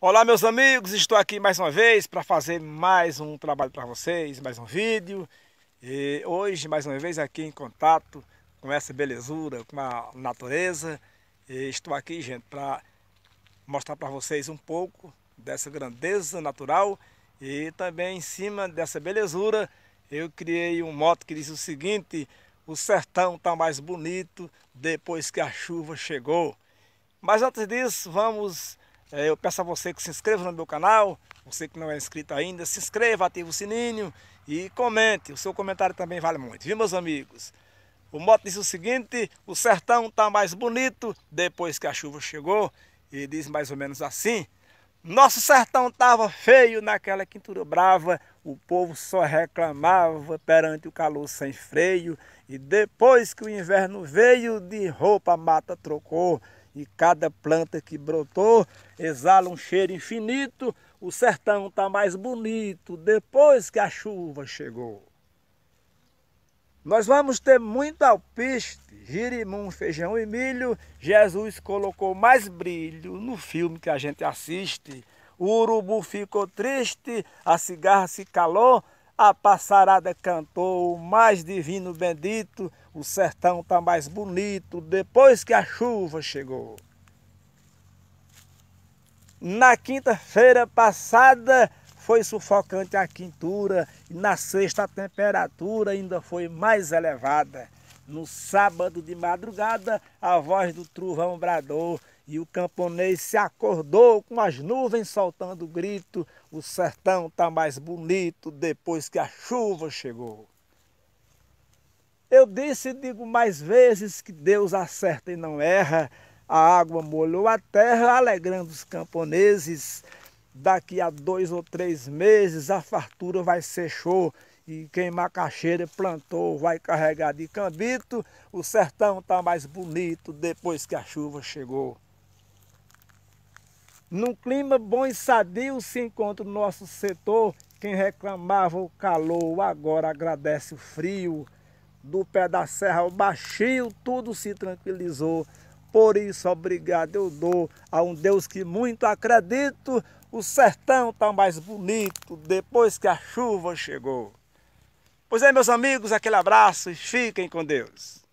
Olá meus amigos, estou aqui mais uma vez para fazer mais um trabalho para vocês, mais um vídeo. E hoje mais uma vez aqui em contato com essa belezura, com a natureza. E estou aqui, gente, para mostrar para vocês um pouco dessa grandeza natural e também em cima dessa belezura eu criei um moto que diz o seguinte: o sertão está mais bonito depois que a chuva chegou. Mas antes disso, vamos é, eu peço a você que se inscreva no meu canal, você que não é inscrito ainda, se inscreva, ative o sininho e comente. O seu comentário também vale muito, viu meus amigos? O moto diz o seguinte, o sertão está mais bonito depois que a chuva chegou. E diz mais ou menos assim, nosso sertão estava feio naquela quintura brava, o povo só reclamava perante o calor sem freio, e depois que o inverno veio, de roupa a mata trocou e cada planta que brotou exala um cheiro infinito. O sertão está mais bonito depois que a chuva chegou. Nós vamos ter muito alpiste, girimum, feijão e milho. Jesus colocou mais brilho no filme que a gente assiste. O urubu ficou triste, a cigarra se calou, a passarada cantou, o mais divino bendito, o sertão tá mais bonito depois que a chuva chegou. Na quinta-feira passada foi sufocante a quintura e na sexta a temperatura ainda foi mais elevada. No sábado de madrugada, a voz do trovão bradou e o camponês se acordou com as nuvens soltando o grito: o sertão tá mais bonito depois que a chuva chegou. Eu disse e digo mais vezes que Deus acerta e não erra. A água molhou a terra, alegrando os camponeses. Daqui a dois ou três meses a fartura vai ser show. E quem macaxeira plantou vai carregar de cambito. O sertão tá mais bonito depois que a chuva chegou. Num clima bom e sadio se encontra o nosso setor. Quem reclamava o calor agora agradece o frio. Do pé da serra ao baixio, tudo se tranquilizou. Por isso, obrigado eu dou a um Deus que muito acredito. O sertão está mais bonito depois que a chuva chegou. Pois é, meus amigos, aquele abraço e fiquem com Deus.